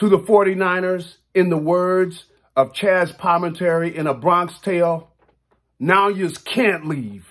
to the 49ers in the words of Chaz Palminteri in A Bronx Tale, now you can't leave.